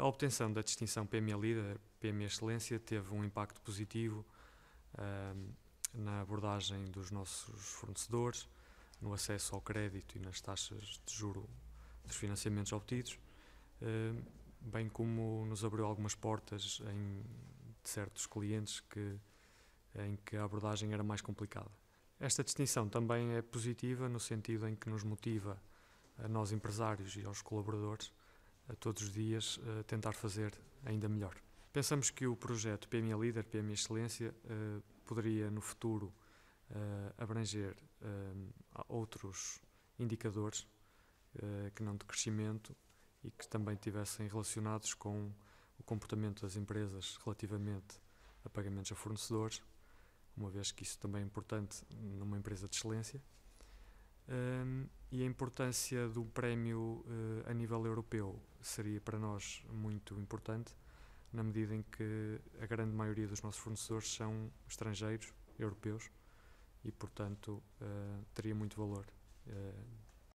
A obtenção da distinção PME Líder, PME Excelência, teve um impacto positivo uh, na abordagem dos nossos fornecedores, no acesso ao crédito e nas taxas de juro dos financiamentos obtidos, uh, bem como nos abriu algumas portas em, de certos clientes que, em que a abordagem era mais complicada. Esta distinção também é positiva no sentido em que nos motiva a nós empresários e aos colaboradores todos os dias tentar fazer ainda melhor. Pensamos que o projeto PME Líder, PME Excelência, eh, poderia no futuro eh, abranger eh, outros indicadores que não de crescimento e que também tivessem relacionados com o comportamento das empresas relativamente a pagamentos a fornecedores, uma vez que isso também é importante numa empresa de excelência um, e a importância do prémio uh, a nível europeu seria para nós muito importante, na medida em que a grande maioria dos nossos fornecedores são estrangeiros, europeus, e portanto uh, teria muito valor. Uh,